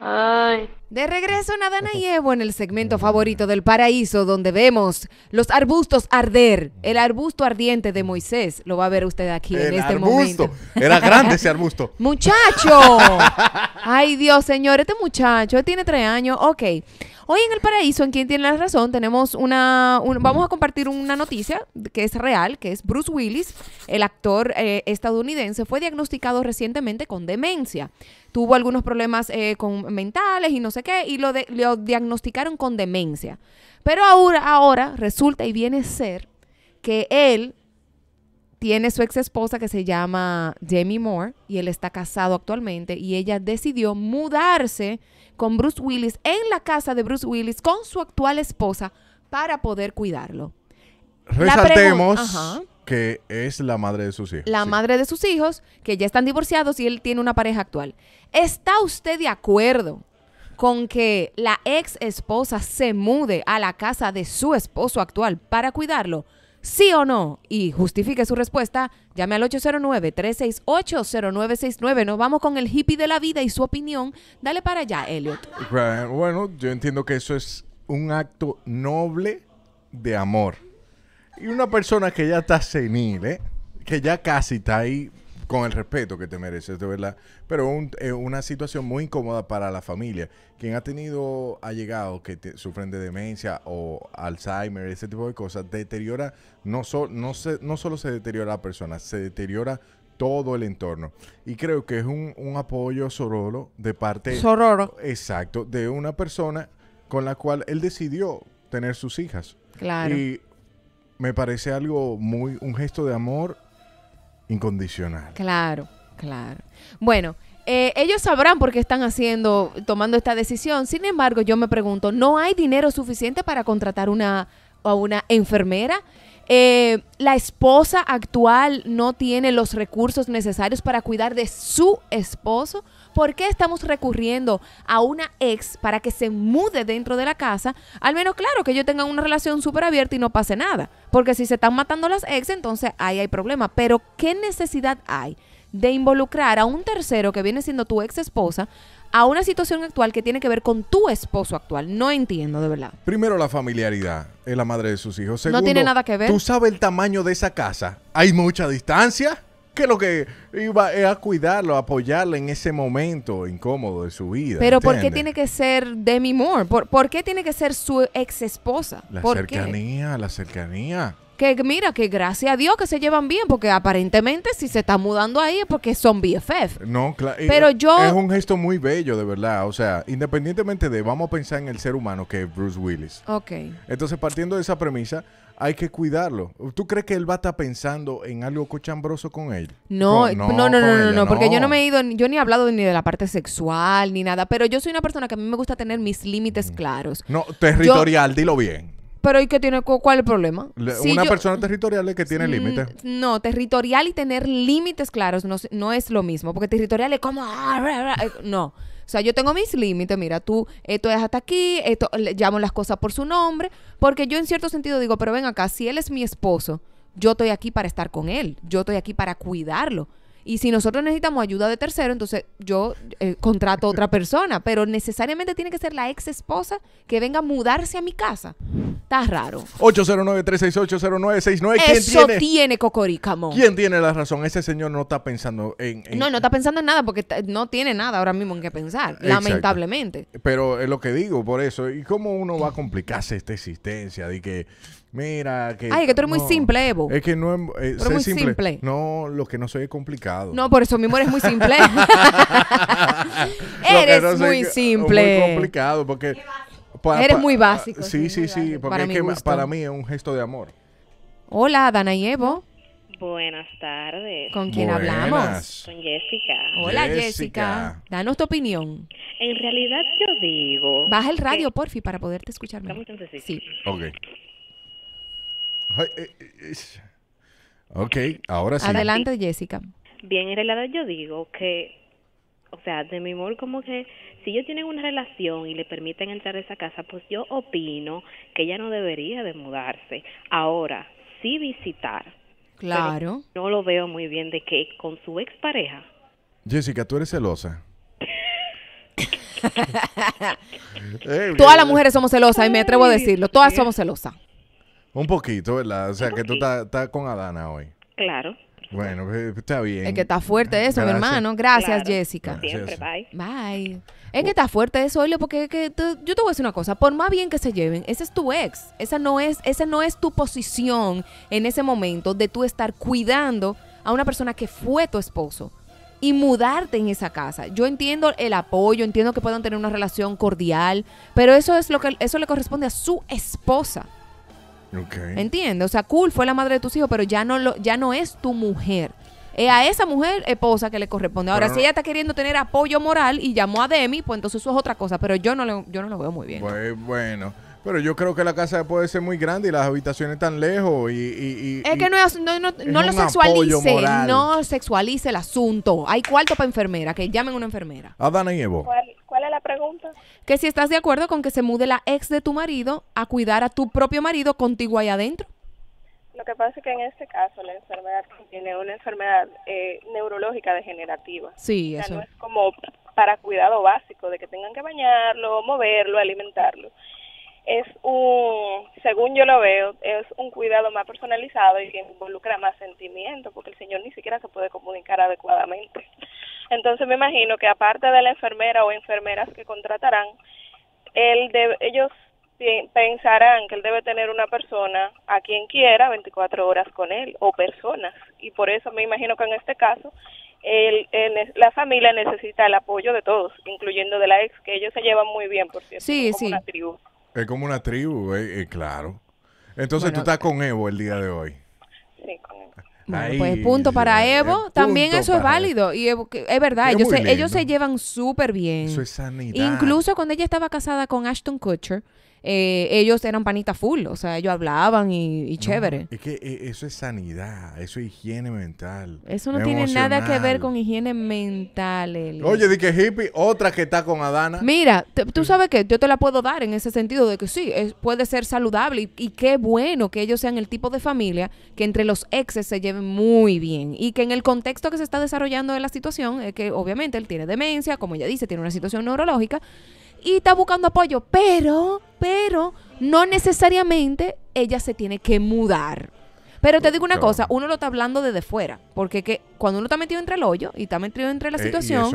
哎。De regreso Nadana y Evo en el segmento favorito del paraíso donde vemos los arbustos arder. El arbusto ardiente de Moisés lo va a ver usted aquí en este arbusto. momento. Era grande ese arbusto. Muchacho. Ay Dios, señor, este muchacho tiene tres años. Ok. Hoy en el paraíso, en quien tiene la razón, tenemos una, vamos a compartir una noticia que es real, que es Bruce Willis, el actor eh, estadounidense, fue diagnosticado recientemente con demencia. Tuvo algunos problemas eh, con mentales y no sé y lo, diagnosticaron con demencia. Pero ahora, ahora resulta y viene a ser que él tiene su ex esposa que se llama Jamie Moore y él está casado actualmente y ella decidió mudarse con Bruce Willis en la casa de Bruce Willis con su actual esposa para poder cuidarlo. Resaltemos que es la madre de sus hijos. La madre de sus hijos, que ya están divorciados y él tiene una pareja actual. ¿Está usted de acuerdo con que la ex esposa se mude a la casa de su esposo actual para cuidarlo? ¿Sí o no? Y justifique su respuesta, llame al 809-368-0969. Nos vamos con el hippie de la vida y su opinión. Dale para allá, Elliot. Bueno, yo entiendo que eso es un acto noble de amor. Y una persona que ya está senil, ¿eh? que ya casi está ahí con el respeto que te mereces, de verdad. Pero un, eh, una situación muy incómoda para la familia. Quien ha tenido allegados que sufren de demencia o Alzheimer, ese tipo de cosas, deteriora, no, no, solo se deteriora la persona, se deteriora todo el entorno. Y creo que es un, un apoyo sororo de parte... Sororo. Exacto, de una persona con la cual él decidió tener sus hijas. Claro. Y me parece algo muy, un gesto de amor incondicional. Claro, claro. Bueno, eh, ellos sabrán por qué están haciendo, tomando esta decisión. Sin embargo, yo me pregunto, ¿no hay dinero suficiente para contratar una, a una enfermera? Eh, la esposa actual no tiene los recursos necesarios para cuidar de su esposo. ¿Por qué estamos recurriendo a una ex para que se mude dentro de la casa? Al menos, claro, que yo tenga una relación súper abierta y no pase nada. Porque si se están matando las ex, entonces ahí hay problema. Pero, ¿qué necesidad hay de involucrar a un tercero que viene siendo tu ex esposa a una situación actual que tiene que ver con tu esposo actual. No entiendo, de verdad. Primero, la familiaridad. Es la madre de sus hijos. no tiene nada que ver. Tú sabes el tamaño de esa casa. Hay mucha distancia que lo que iba a cuidarlo, apoyarlo en ese momento incómodo de su vida. Pero ¿por qué tiene que ser Demi Moore? ¿Por, qué tiene que ser su ex esposa? La cercanía, la cercanía que mira, que gracias a Dios que se llevan bien, porque aparentemente si se está mudando ahí es porque son BFF. No, claro. Pero yo... Es un gesto muy bello, de verdad. O sea, independientemente de, vamos a pensar en el ser humano que es Bruce Willis. Ok. Entonces, partiendo de esa premisa, hay que cuidarlo. ¿Tú crees que él va a estar pensando en algo cochambroso con él? No, eh, no, no, no, no, porque yo no me he ido, yo ni he hablado ni de la parte sexual ni nada, pero yo soy una persona que a mí me gusta tener mis límites mm. claros. No, territorial, dilo bien. Pero ¿y qué tiene? ¿Cuál es el problema? una persona territorial es que tiene mm, límites. No, territorial y tener límites claros no, es lo mismo. Porque territorial es como... Ah, eh, no. O sea, yo tengo mis límites, mira, tú, esto es hasta aquí, esto, le llamo las cosas por su nombre, porque yo en cierto sentido digo, pero ven acá, si él es mi esposo, yo estoy aquí para estar con él, yo estoy aquí para cuidarlo. Y si nosotros necesitamos ayuda de tercero, entonces yo eh, contrato a otra persona, pero necesariamente tiene que ser la ex esposa que venga a mudarse a mi casa. Está raro. 809-368-0969. Eso tiene, tiene Cocoricamo. ¿Quién tiene la razón? Ese señor no está pensando en, No, no está pensando en nada porque no tiene nada ahora mismo en qué pensar, lamentablemente. Pero es lo que digo, por eso. ¿Y cómo uno va a complicarse esta existencia de que... Mira, que. Ay, que tú eres muy simple, Evo. Es que no es. Eh, muy simple. No, lo que no soy es complicado. No, por eso mismo eres muy simple. eres muy simple. Muy complicado, porque. Eres muy básico. Sí, sí, sí, porque para, mí es un gesto de amor. Hola, Dana y Evo. Buenas tardes. ¿Con quién hablamos? Con Jessica. Hola, Jessica. Danos tu opinión. En realidad yo digo... Baja el radio, porfi, para poderte escuchar mejor. Sí. Ok. Eh, ok, ahora sí. Adelante, Jessica. Bien, en realidad yo digo que o sea, de mi amor como que si ellos tienen una relación y le permiten entrar a esa casa, pues yo opino que ella no debería de mudarse. Ahora, sí visitar. Claro. No lo veo muy bien de que con su expareja. Jessica, tú eres celosa. Todas las mujeres somos celosas y me atrevo a decirlo. Todas somos celosas. Un poquito, ¿verdad? O sea, que tú estás con Adana hoy. Claro. Bueno, pues, pues, está bien. Es que está fuerte eso, mi hermano. Gracias, Jessica. Siempre, bye. Bye. Es que está fuerte eso, porque que yo te voy a decir una cosa, por más bien que se lleven, ese es tu ex, esa no es, no es tu posición en ese momento de tú estar cuidando a una persona que fue tu esposo y mudarte en esa casa. Yo entiendo el apoyo, entiendo que puedan tener una relación cordial, pero eso es lo que eso le corresponde a su esposa. Okay. O sea, cool, fue la madre de tus hijos, pero ya no, lo, ya no es tu mujer. Es a esa mujer esposa que le corresponde. Ahora, si ella está queriendo tener apoyo moral y llamó a Demi, pues entonces eso es otra cosa, pero yo no lo, no lo veo muy bien. Pues bueno. Pero yo creo que la casa puede ser muy grande y las habitaciones tan lejos y... es que no, lo sexualice, no sexualice el asunto. Hay cuarto para enfermera, que llamen a una enfermera. Adana y Evo pregunta? Que si estás de acuerdo con que se mude la ex de tu marido a cuidar a tu propio marido contigo ahí adentro. Lo que pasa es que en este caso la enfermedad tiene una enfermedad eh, neurológica degenerativa. Sí, eso. no es como para cuidado básico de que tengan que bañarlo, moverlo, alimentarlo es un, según yo lo veo, es un cuidado más personalizado y que involucra más sentimiento, porque el señor ni siquiera se puede comunicar adecuadamente. Entonces me imagino que aparte de la enfermera o enfermeras que contratarán, él de ellos pensarán que él debe tener una persona a quien quiera 24 horas con él o personas. Y por eso me imagino que en este caso la familia necesita el apoyo de todos, incluyendo de la ex, que ellos se llevan muy bien, por cierto, sí, como tribu. Es como una tribu, eh, eh claro. Entonces tú estás con Evo el día de hoy. Sí, con Evo. pues punto para eh, Evo. Eh, También eso es válido. Y es verdad, ellos, se, ellos, se, llevan súper bien. Incluso cuando ella estaba casada con Ashton Kutcher, eh, ellos eran panita full, o sea, ellos hablaban y, chévere. es que eh, eso es sanidad, eso es higiene mental. Eso no tiene nada que ver con higiene mental. Oye, di que hippie, otra que está con Adana. Mira, tú sabes que yo te la puedo dar en ese sentido de que sí, puede ser saludable y, y, qué bueno que ellos sean el tipo de familia que entre los exes se lleven muy bien y que en el contexto que se está desarrollando de la situación, es que obviamente él tiene demencia, como ella dice, tiene una situación neurológica y está buscando apoyo, pero, pero no necesariamente ella se tiene que mudar. Pero te digo una cosa, uno lo está hablando desde fuera, porque que cuando uno está metido entre el hoyo y está metido entre la eh, situación, es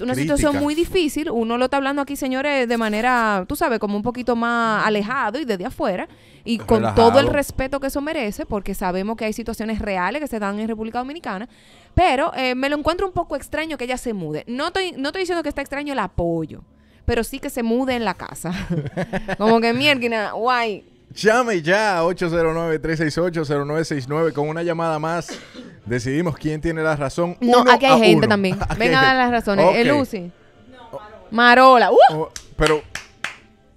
una, situación, muy difícil, uno lo está hablando aquí, señores, de manera, tú sabes, como un poquito más alejado y desde afuera, y con todo el respeto que eso merece, porque sabemos que hay situaciones reales que se dan en República Dominicana, pero eh, me lo encuentro un poco extraño que ella se mude. No estoy, no estoy diciendo que está extraño el apoyo, pero sí que se mude en la casa. Como que mierda, guay. Llame ya 809-368-0969 con una llamada más. Decidimos quién tiene la razón. No, aquí hay gente también. Venga a dar las razones. Eh, Lucy. Oh. Marola. Uh. Oh, pero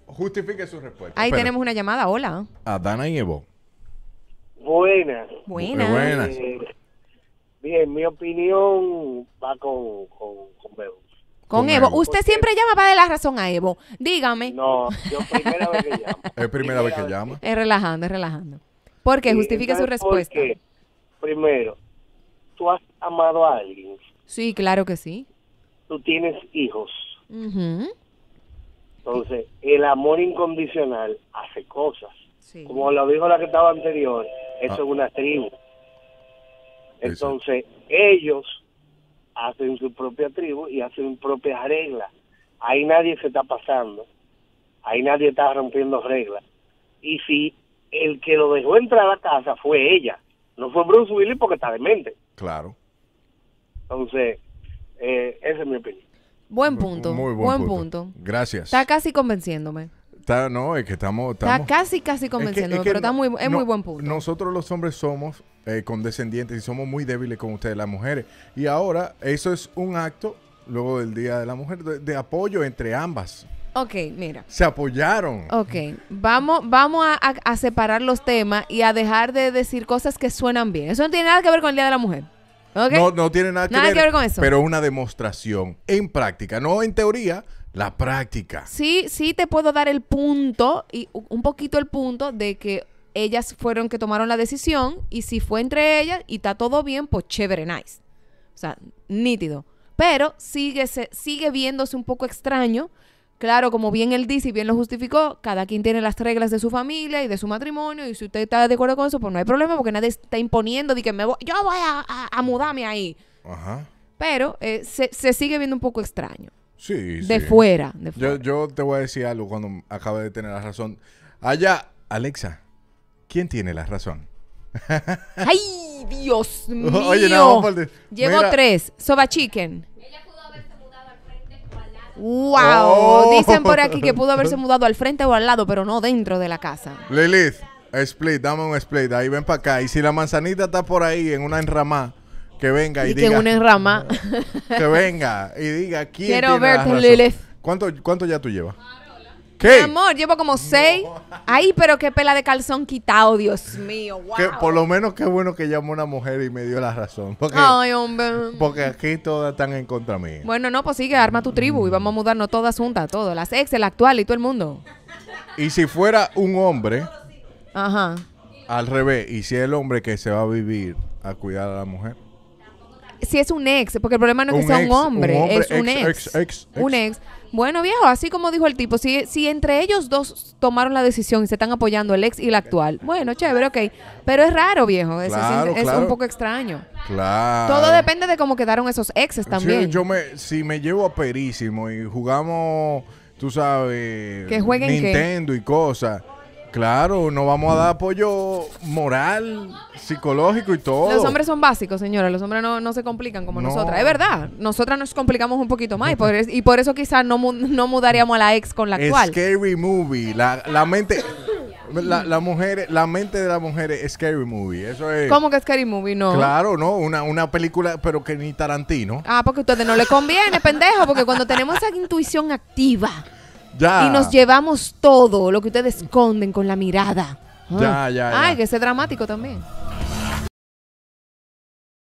justifique su respuesta. Ahí tenemos una llamada. Hola. A Dana y Evo. Buenas. Buenas. Eh, bien, mi opinión va con, con, con con, Evo. Usted siempre llama para darle la razón a Evo. Dígame. No, yo primera vez que llamo. Es primera, vez que llama. Es relajando, es relajando. ¿Por qué? Justifica su respuesta. primero, ¿tú has amado a alguien? Sí, claro que sí. Tú tienes hijos. Entonces, el amor incondicional hace cosas. Como lo dijo la que estaba anterior, eso ah. es una tribu. Entonces, ellos hacen su propia tribu y hacen propias reglas. Ahí nadie se está pasando, ahí nadie está rompiendo reglas. Y si el que lo dejó entrar a la casa fue ella, no fue Bruce Willis porque está demente. Claro. Entonces, eh, esa es mi opinión. Buen punto. Muy buen, punto. Gracias. Está casi convenciéndome. Está, no, es que estamos. casi, casi convenciendo, pero está muy, es muy buen punto. Nosotros los hombres somos eh, condescendientes y somos muy débiles con ustedes, las mujeres. Y ahora, eso es un acto, luego del Día de la Mujer, de, apoyo entre ambas. Ok, mira. Se apoyaron. Ok, vamos, vamos a, separar los temas y a dejar de decir cosas que suenan bien. Eso no tiene nada que ver con el Día de la Mujer. No, no tiene nada, que, ver, que ver con eso. Pero es una demostración en práctica, no en teoría, la práctica. Sí, sí te puedo dar el punto, y un poquito el punto de que ellas fueron que tomaron la decisión y si fue entre ellas y está todo bien, pues chévere, nice. O sea, nítido. Pero sigue, sigue viéndose un poco extraño. Claro, como bien él dice y bien lo justificó, cada quien tiene las reglas de su familia y de su matrimonio y si usted está de acuerdo con eso, pues no hay problema porque nadie está imponiendo de que me voy, yo voy a, mudarme ahí. Ajá. Pero eh, se sigue viendo un poco extraño. Sí, de fuera. Yo, yo, te voy a decir algo cuando acabe de tener la razón. Allá, Alexa, ¿quién tiene la razón? ¡Ay, Dios mío! Llevo tres. Soba Chicken. Ella pudo haberse mudado al frente o al lado. ¡Wow! Oh. Dicen por aquí que pudo haberse mudado al frente o al lado, pero no dentro de la casa. Lilith, split, dame un split. Ahí ven para acá. Y si la manzanita está por ahí en una enramada que venga y, y diga. Que una rama. Que venga y diga quién. Quiero verte, Lilith. ¿Cuánto, ¿Cuánto ya tú llevas? ¿Qué? Mi amor, llevo como seis. Ay, pero qué pela de calzón quitado, Dios mío. por lo menos qué bueno que llamó una mujer y me dio la razón. Porque, Ay, hombre. Porque aquí todas están en contra mía. Bueno, no, pues sigue, arma tu tribu y vamos a mudarnos todas juntas, todas. Las ex, el actual y todo el mundo. Y si fuera un hombre, Ajá. al revés, y si es el hombre que se va a vivir a cuidar a la mujer si es un ex, porque el problema no es que sea un, hombre, es un ex, Un ex. Bueno, viejo, así como dijo el tipo, si, si entre ellos dos tomaron la decisión y se están apoyando el ex y la actual, bueno, chévere, ok. Pero es raro, viejo, es, un poco extraño. Claro. Todo depende de cómo quedaron esos exes también. Sí, yo me, si me llevo a Perísimo y jugamos, tú sabes, que jueguen Nintendo y cosas Claro, no vamos a dar apoyo moral, psicológico y todo. Los hombres son básicos, señora. Los hombres no, no se complican como nosotras. Es verdad. Nosotras nos complicamos un poquito más. Y por, y por eso quizás no, no, mudaríamos a la ex con la actual. Scary movie. La, la mente... La, mujer, la mente de la mujer es scary movie. Eso es. ¿Cómo que scary movie? No. Claro, no. Una, una película, pero que ni Tarantino. Ah, porque a ustedes no le conviene, pendejo. Porque cuando tenemos esa intuición activa y nos llevamos todo lo que ustedes esconden con la mirada. Ya, ah. ya, Ay, que ese dramático también.